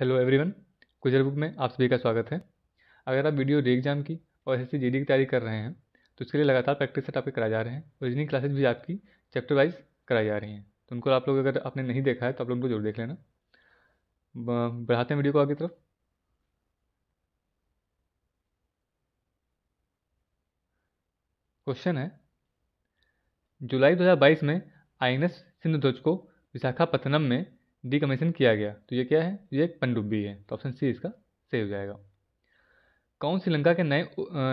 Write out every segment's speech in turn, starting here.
hello everyone कुजल book में आप सभी का स्वागत है अगर आप वीडियो री एग्जाम की और एस एस की तैयारी कर रहे हैं तो उसके लिए लगातार प्रैक्टिस सेट आपके कराए जा रहे हैं ओरिजिनल क्लासेज भी आपकी चैप्टर वाइज कराई जा रही हैं तो उनको आप लोग अगर आपने नहीं देखा है तो आप लोग को जरूर देख लेना बढ़ाते हैं वीडियो को आगे तरफ क्वेश्चन है जुलाई 2022 में आईएनएस सिंधुध्वज को विशाखापत्तनम में डिकमीशन किया गया तो ये क्या है ये एक पनडुब्बी है तो ऑप्शन सी इसका सही हो जाएगा कौन श्रीलंका के नए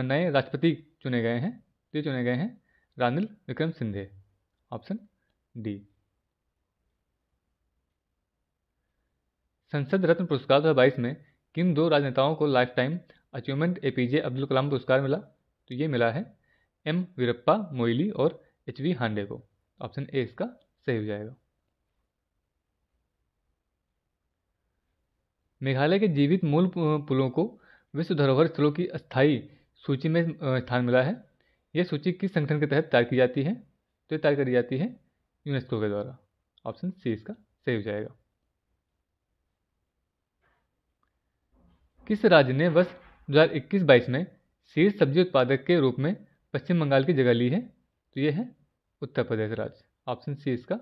नए राष्ट्रपति चुने गए हैं तो ये चुने गए हैं Ranil Wickremesinghe option D Sansad Ratna पुरस्कार दो हज़ार में किन दो राजनेताओं को lifetime achievement A P J Abdul Kalam पुरस्कार मिला तो ये मिला है एम वीरप्पा मोइली और एच वी हांडे को ऑप्शन ए इसका सही हो जाएगा मेघालय के जीवित मूल पुलों को विश्व धरोहर स्थलों की अस्थाई सूची में स्थान मिला है यह सूची किस संगठन के तहत तैयार की जाती है तो यह तैयार करी जाती है यूनेस्को के द्वारा ऑप्शन सी इसका सही हो जाएगा किस राज्य ने वर्ष 2021-22 में शीर्ष सब्जी उत्पादक के रूप में पश्चिम बंगाल की जगह ली है तो यह है उत्तर प्रदेश राज्य ऑप्शन सी इसका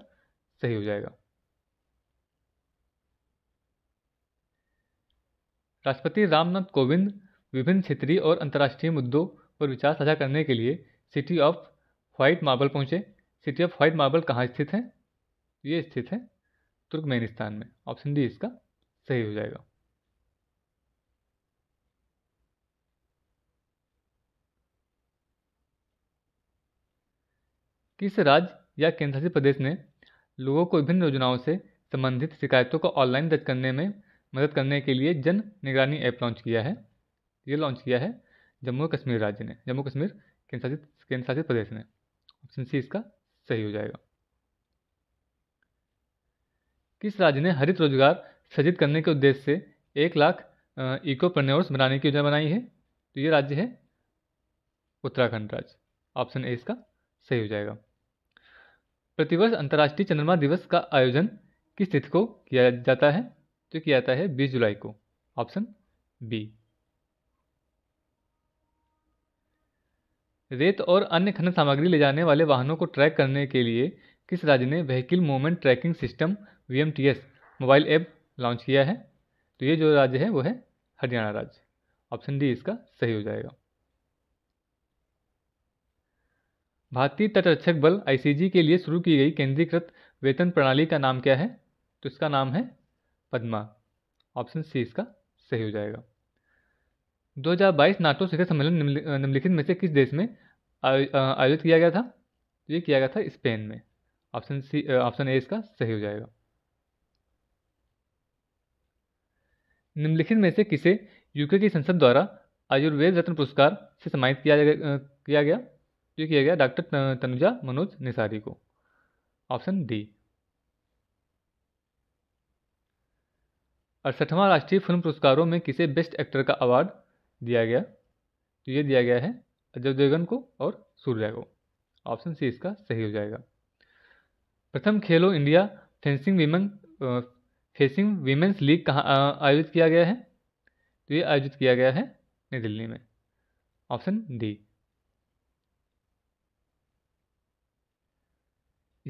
सही हो जाएगा राष्ट्रपति रामनाथ कोविंद विभिन्न क्षेत्रीय और अंतर्राष्ट्रीय मुद्दों पर विचार साझा करने के लिए सिटी ऑफ व्हाइट मार्बल पहुँचे सिटी ऑफ व्हाइट मार्बल कहाँ स्थित है ये स्थित है तुर्कमेनिस्तान में ऑप्शन डी इसका सही हो जाएगा किस राज्य या केंद्रशासित प्रदेश ने लोगों को विभिन्न योजनाओं से संबंधित शिकायतों को ऑनलाइन दर्ज करने में मदद करने के लिए जन निगरानी ऐप लॉन्च किया है ये लॉन्च किया है जम्मू कश्मीर राज्य ने जम्मू कश्मीर केंद्रशासित केंद्रशासित प्रदेश ने ऑप्शन सी इसका सही हो जाएगा किस राज्य ने हरित रोजगार सृजित करने के उद्देश्य से एक लाख इको इकोप्रन्योर्स बनाने की योजना बनाई है तो ये राज्य है उत्तराखंड राज्य ऑप्शन ए इसका सही हो जाएगा प्रतिवर्ष अंतर्राष्ट्रीय चंद्रमा दिवस का आयोजन किस तिथि को किया जाता है जो कि आता है बीस जुलाई को ऑप्शन बी रेत और अन्य खनन सामग्री ले जाने वाले वाहनों को ट्रैक करने के लिए किस राज्य ने vehicle movement tracking system V mobile app launch किया है तो ये जो राज्य है वो है हरियाणा राज्य ऑप्शन डी इसका सही हो जाएगा भारतीय तटरक्षक बल आईसीजी के लिए शुरू की गई केंद्रीकृत वेतन प्रणाली का नाम क्या है तो इसका नाम है पद्मा ऑप्शन सी इसका सही हो जाएगा 2022 नाटो शिखर सम्मेलन निम्नलिखित में से किस देश में आयोजित किया गया था ये किया गया था स्पेन में ऑप्शन सी ऑप्शन ए इसका सही हो जाएगा निम्नलिखित में से किसे यूके की संसद द्वारा आयुर्वेद रत्न पुरस्कार से सम्मानित किया किया गया ये किया गया डॉक्टर तनुजा मनोज निसारी को ऑप्शन डी अड़सठवां राष्ट्रीय फिल्म पुरस्कारों में किसे बेस्ट एक्टर का अवार्ड दिया गया तो ये दिया गया है अजय देवगन को और सूर्या को ऑप्शन सी इसका सही हो जाएगा प्रथम Khelo India fencing women facing women's league कहाँ आयोजित किया गया है तो ये आयोजित किया गया है नई दिल्ली में ऑप्शन डी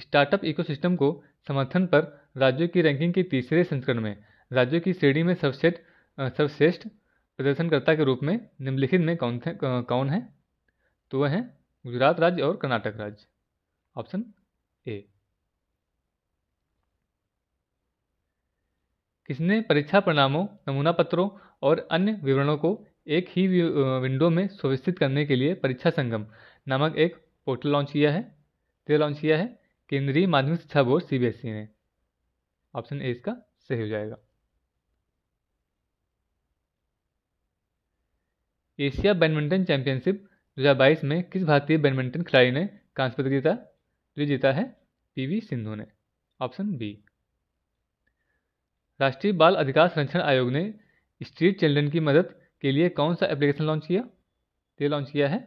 स्टार्टअप इकोसिस्टम को समर्थन पर राज्यों की रैंकिंग के तीसरे संस्करण में राज्यों की श्रेणी में सर्वश्रेष्ठ सर्वश्रेष्ठ प्रदर्शनकर्ता के रूप में निम्नलिखित में कौन थे कौन है तो वह हैं गुजरात राज्य और कर्नाटक राज्य ऑप्शन ए किसने परीक्षा परिणामों नमूना पत्रों और अन्य विवरणों को एक ही विंडो में सुव्यवस्थित करने के लिए परीक्षा संगम नामक एक पोर्टल लॉन्च किया है तेरह तो लॉन्च किया है केंद्रीय माध्यमिक शिक्षा बोर्ड सी ने ऑप्शन ए इसका सही हो जाएगा एशिया बैडमिंटन चैंपियनशिप 2022 में किस भारतीय बैडमिंटन खिलाड़ी ने कांस्य पदक जीता जो जीता है पीवी सिंधु ने ऑप्शन बी राष्ट्रीय बाल अधिकार संरक्षण आयोग ने स्ट्रीट चिल्ड्रन की मदद के लिए कौन सा एप्लीकेशन लॉन्च किया तो ये लॉन्च किया है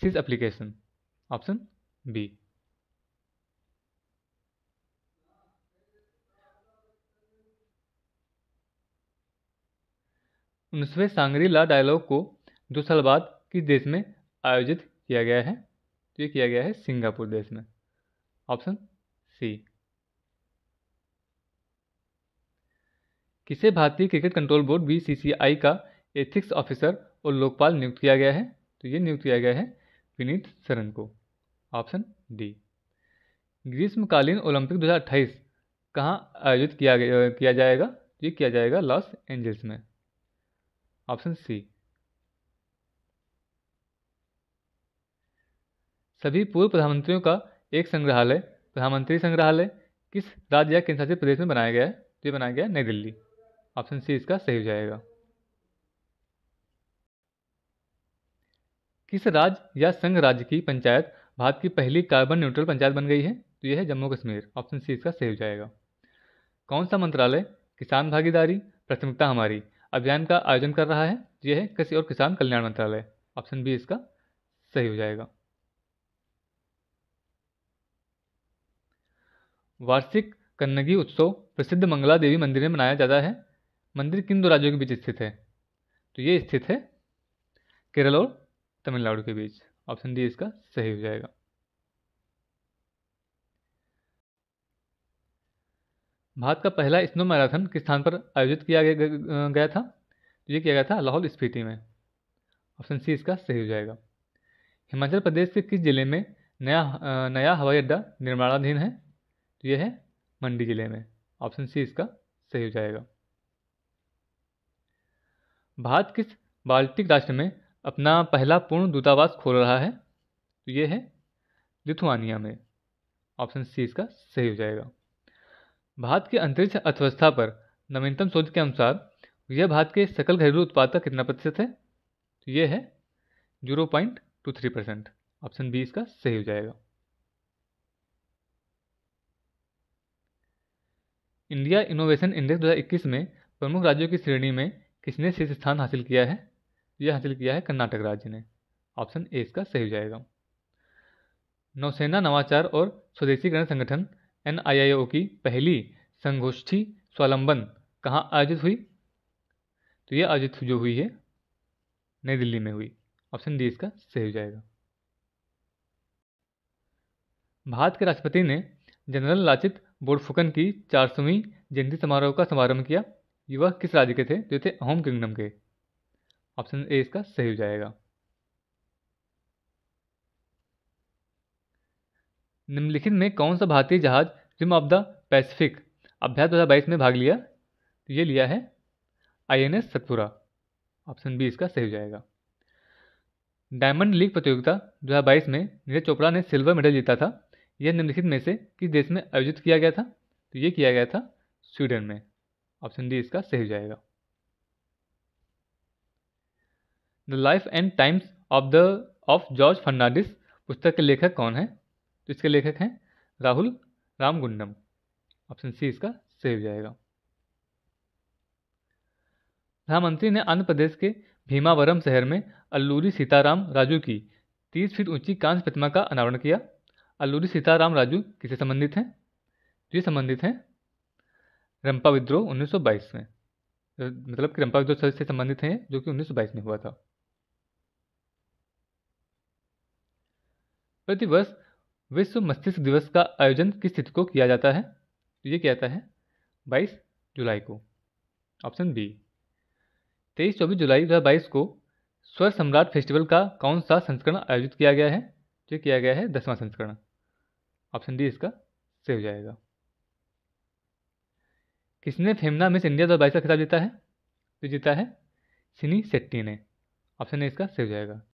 सिज एप्लीकेशन ऑप्शन बी उन्नीसवें सांगरीला डायलॉग को दो साल बाद किस देश में आयोजित किया गया है तो ये किया गया है सिंगापुर देश में ऑप्शन सी किसे भारतीय क्रिकेट कंट्रोल बोर्ड बीसीसीआई का एथिक्स ऑफिसर और लोकपाल नियुक्त किया गया है तो ये नियुक्त किया गया है विनीत सरन को ऑप्शन डी ग्रीष्मकालीन ओलंपिक 2028 कहाँ आयोजित किया गया किया जाएगा तो ये किया जाएगा लॉस एंजल्स में ऑप्शन सी सभी पूर्व प्रधानमंत्रियों का एक संग्रहालय प्रधानमंत्री संग्रहालय किस राज्य या केंद्र शासित प्रदेश में बनाया गया है तो ये बनाया गया नई दिल्ली ऑप्शन सी इसका सही हो जाएगा किस राज्य या संघ राज्य की पंचायत भारत की पहली कार्बन न्यूट्रल पंचायत बन गई है तो यह है जम्मू कश्मीर ऑप्शन सी इसका सही हो जाएगा कौन सा मंत्रालय किसान भागीदारी प्राथमिकता हमारी अभियान का आयोजन कर रहा है यह है कृषि और किसान कल्याण मंत्रालय ऑप्शन बी इसका सही हो जाएगा वार्षिक कन्नगी उत्सव प्रसिद्ध मंगला देवी मंदिर में मनाया जाता है मंदिर किन दो राज्यों के बीच स्थित है तो ये स्थित है केरल और तमिलनाडु के बीच ऑप्शन डी इसका सही हो जाएगा भारत का पहला स्नो मैराथन किस स्थान पर आयोजित किया गया था तो ये किया गया था लाहौल स्पीति में ऑप्शन सी इसका सही हो जाएगा हिमाचल प्रदेश के किस ज़िले में नया नया हवाई अड्डा निर्माणाधीन है तो यह है मंडी ज़िले में ऑप्शन सी इसका सही हो जाएगा भारत किस बाल्टिक राष्ट्र में अपना पहला पूर्ण दूतावास खोल रहा है तो यह है लिथुआनिया में ऑप्शन सी इसका सही हो जाएगा भारत की अंतरिक्ष अर्थव्यवस्था पर नवीनतम शोध के अनुसार यह भारत के सकल घरेलू उत्पाद का कितना प्रतिशत है तो यह है zero point two three percent option B इसका सही हो जाएगा इंडिया इनोवेशन इंडेक्स 2021 में प्रमुख राज्यों की श्रेणी में किसने शीर्ष स्थान हासिल किया है यह हासिल किया है कर्नाटक राज्य ने ऑप्शन ए इसका सही हो जाएगा नौसेना नवाचार और स्वदेशीकरण संगठन एन की पहली संगोष्ठी स्वालंबन कहाँ आयोजित हुई तो ये आयोजित जो हुई है नई दिल्ली में हुई ऑप्शन डी इसका सही हो जाएगा भारत के राष्ट्रपति ने जनरल लाचित बोरफुकन की चार सौवीं जयंती समारोह का समारंभ किया युवा किस राज्य के थे जो थे होम किंगडम के ऑप्शन ए इसका सही हो जाएगा निम्नलिखित में कौन सा भारतीय जहाज रिम ऑफ द पैसिफिक अभ्यास दो में भाग लिया तो ये लिया है I N S Satpura option B इसका सही हो जाएगा डायमंड लीग प्रतियोगिता 2022 में नीरज चोपड़ा ने सिल्वर मेडल जीता था यह निम्नलिखित में से किस देश में आयोजित किया गया था तो ये किया गया था स्वीडन में ऑप्शन डी इसका सही हो जाएगा the life and times of the of George Fernandes पुस्तक के लेखक कौन है तो इसके लेखक हैं राहुल रामगुंडम ऑप्शन सी इसका सही हो जाएगा प्रधानमंत्री ने आंध्र प्रदेश के भीमावरम शहर में अल्लूरी सीताराम राजू की तीस फीट ऊंची कांस्य प्रतिमा का अनावरण किया अल्लूरी सीताराम राजू किसे संबंधित हैं जी तो संबंधित हैं रंपा विद्रोह 1922 में मतलब कि रंपा विद्रोह से संबंधित हैं जो कि 1922 में हुआ था प्रतिवर्ष विश्व मस्तिष्क दिवस का आयोजन किस तिथि को किया जाता है तो ये क्या आता है बाईस जुलाई को ऑप्शन बी तेईस चौबीस जुलाई दो हज़ार बाईस को स्वर सम्राट फेस्टिवल का कौन सा संस्करण आयोजित किया गया है जो तो किया गया है दसवां संस्करण ऑप्शन डी इसका सही हो जाएगा किसने फेमना मिस इंडिया दो हज़ार बाईस का खिताब जीता है जो तो जीता है सिनी शेट्टी ने ऑप्शन ए इसका सही हो जाएगा